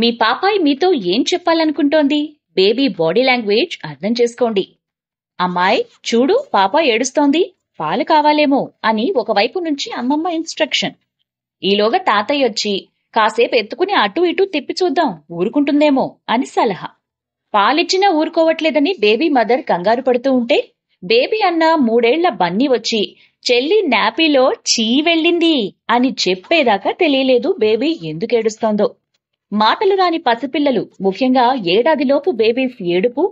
మీ పాపాయి మీతో ఏం చెప్పాలనుకుంటోంది బేబీ బాడీ లాంగ్వేజ్ అర్థం చేసుకోండి అమ్మాయి చూడు పాప ఏడుస్తోంది పాలు కావాలేమో అని ఒకవైపు నుంచి అమ్మమ్మ ఇన్స్ట్రక్షన్ ఈలోగా తాతయ్య వచ్చి కాసేపు ఎత్తుకుని అటు ఇటు తిప్పి చూద్దాం ఊరుకుంటుందేమో అని సలహా పాలిచ్చినా ఊరుకోవట్లేదని బేబీ మదర్ కంగారు పడుతూ ఉంటే బేబీ అన్న మూడేళ్ల బన్నీ వచ్చి చెల్లి నాపీలో చీ వెళ్ళింది అని చెప్పేదాకా తెలియలేదు బేబీ ఎందుకు మాటలు రాని పసిపిల్లలు ముఖ్యంగా ఏడాదిలోపు బేబీస్ ఏడుపు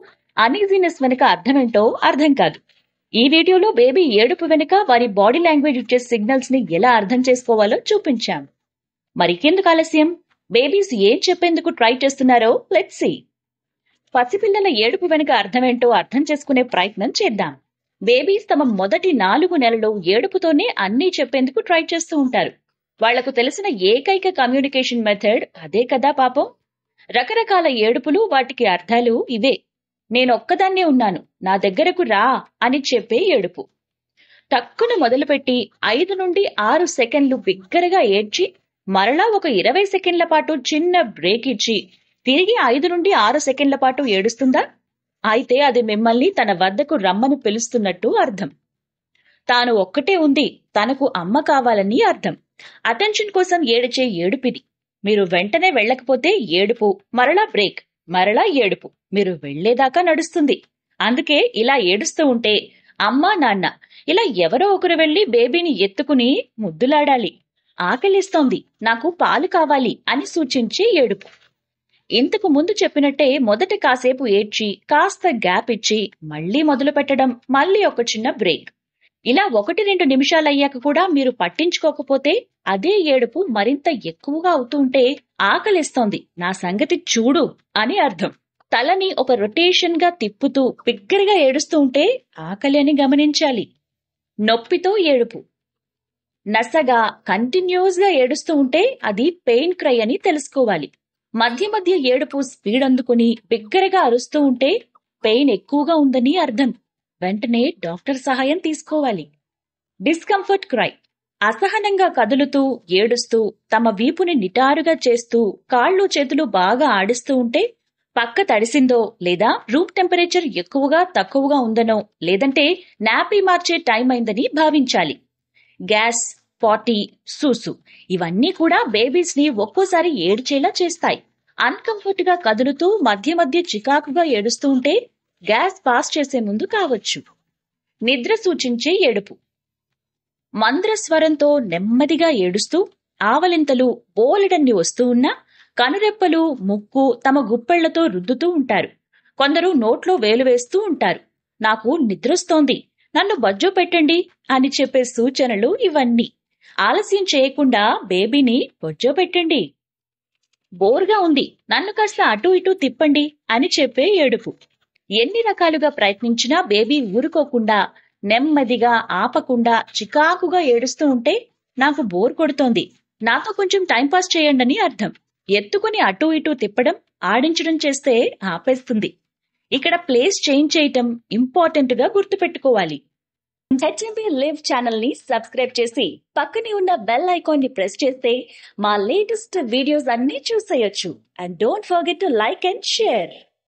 అనీజీనెస్ వెనుక అర్థమేంటో అర్థం కాదు ఈ వీడియోలో బేబీ ఏడుపు వెనుక వారి బాడీ లాంగ్వేజ్ ఇచ్చే సిగ్నల్స్ ని ఎలా అర్థం చేసుకోవాలో చూపించాం మరికెందుకు ఆలస్యం బేబీస్ ఏం చెప్పేందుకు ట్రై చేస్తున్నారో లెట్ సి పసిపిల్లల ఏడుపు వెనుక అర్థమేంటో అర్థం చేసుకునే ప్రయత్నం చేద్దాం బేబీస్ తమ మొదటి నాలుగు నెలలు ఏడుపుతోనే అన్నీ చెప్పేందుకు ట్రై చేస్తూ ఉంటారు వాళ్లకు తెలిసిన ఏకైక కమ్యూనికేషన్ మెథడ్ అదే కదా పాపం రకరకాల ఏడుపులు వాటికి అర్థాలు ఇవే నేనొక్కదాన్నే ఉన్నాను నా దగ్గరకు రా అని చెప్పే ఏడుపు టక్కును మొదలుపెట్టి ఐదు నుండి ఆరు సెకండ్లు బిగ్గరగా ఏడ్చి మరలా ఒక ఇరవై సెకండ్ల పాటు చిన్న బ్రేక్ ఇచ్చి తిరిగి ఐదు నుండి ఆరు సెకండ్ల పాటు ఏడుస్తుందా అయితే అది మిమ్మల్ని తన వద్దకు రమ్మని పిలుస్తున్నట్టు అర్థం తాను ఒక్కటే ఉంది తనకు అమ్మ కావాలని అర్థం అటెన్షన్ కోసం ఏడిచే ఏడుపిది మీరు వెంటనే వెళ్ళకపోతే ఏడుపు మరలా బ్రేక్ మరలా ఏడుపు మీరు వెళ్లేదాకా నడుస్తుంది అందుకే ఇలా ఏడుస్తూ ఉంటే అమ్మ నాన్న ఇలా ఎవరో ఒకరు వెళ్లి బేబీని ఎత్తుకుని ముద్దులాడాలి ఆకలిస్తోంది నాకు పాలు కావాలి అని సూచించి ఏడుపు ఇంతకు ముందు చెప్పినట్టే మొదట కాసేపు ఏడ్చి కాస్త గ్యాప్ ఇచ్చి మళ్లీ మొదలు పెట్టడం మళ్లీ ఒక చిన్న బ్రేక్ ఇలా ఒకటి రెండు నిమిషాలయ్యాక కూడా మీరు పట్టించుకోకపోతే అదే ఏడుపు మరింత ఎక్కువగా అవుతుంటే ఆకలిస్తోంది నా సంగతి చూడు అని అర్థం తలని ఒక రొటేషన్ గా తిప్పుతూ బిగ్గరగా ఏడుస్తూ ఉంటే ఆకలి అని గమనించాలి నొప్పితో ఏడుపు నసగా కంటిన్యూస్ గా ఏడుస్తూ ఉంటే అది పెయిన్ క్రై అని తెలుసుకోవాలి మధ్య మధ్య ఏడుపు స్పీడ్ అందుకుని బిగ్గరగా అరుస్తూ ఉంటే పెయిన్ ఎక్కువగా ఉందని అర్థం వెంటనే డాక్టర్ సహాయం తీసుకోవాలి డిస్కంఫర్ట్ క్రై అసహనంగా కదులుతూ ఏడుస్తూ తమ వీపుని నిటారుగా చేస్తూ కాళ్ళు చేతులు బాగా ఆడిస్తూ ఉంటే పక్క తడిసిందో లేదా రూమ్ టెంపరేచర్ ఎక్కువగా తక్కువగా ఉందనో లేదంటే నాపీ మార్చే టైం అయిందని భావించాలి గ్యాస్ పాటీ సూసు ఇవన్నీ కూడా బేబీస్ ని ఒక్కోసారి ఏడ్చేలా చేస్తాయి అన్కంఫర్ట్ గా కదులుతూ మధ్య మధ్య చికాకుగా ఏడుస్తూ ఉంటే గ్యాస్ పాస్ చేసే ముందు కావచ్చు నిద్ర సూచించే ఏడుపు మంద్రస్వరంతో నెమ్మదిగా ఏడుస్తూ ఆవలింతలు బోలెడన్ని వస్తూ ఉన్నా కనురెప్పలు ముక్కు తమ గుప్పెళ్లతో రుద్దుతూ ఉంటారు కొందరు నోట్లో వేలు వేస్తూ ఉంటారు నాకు నిద్రొస్తోంది నన్ను బజ్జు పెట్టండి అని చెప్పే సూచనలు ఇవన్నీ ఆలస్యం చేయకుండా బేబీని బొజ్జో పెట్టండి బోర్గా ఉంది నన్ను కాస్త అటు ఇటు తిప్పండి అని చెప్పే ఏడుపు ఎన్ని రకాలుగా ప్రయత్నించినా బేబీ ఊరుకోకుండా నెమ్మదిగా ఆపకుండా చికాకుగా ఏడుస్తూ ఉంటే నాకు బోర్ కొడుతోంది నాతో కొంచెం టైంపాస్ చేయండి అని అర్థం ఎత్తుకుని అటూ ఇటూ తిప్పడం ఆడించడం చేస్తే ఆపేస్తుంది ఇక్కడ ప్లేస్ చేంజ్ చేయటం ఇంపార్టెంట్ గా గుర్తుపెట్టుకోవాలి హెచ్ఎంబి లివ్ ఛానల్ ని సబ్స్క్రైబ్ చేసి పక్కనే ఉన్న బెల్ ఐకాన్ ని ప్రెస్ చేస్తే మా లేటెస్ట్ వీడియోస్ అన్ని చూసేయొచ్చు and don't forget to like and share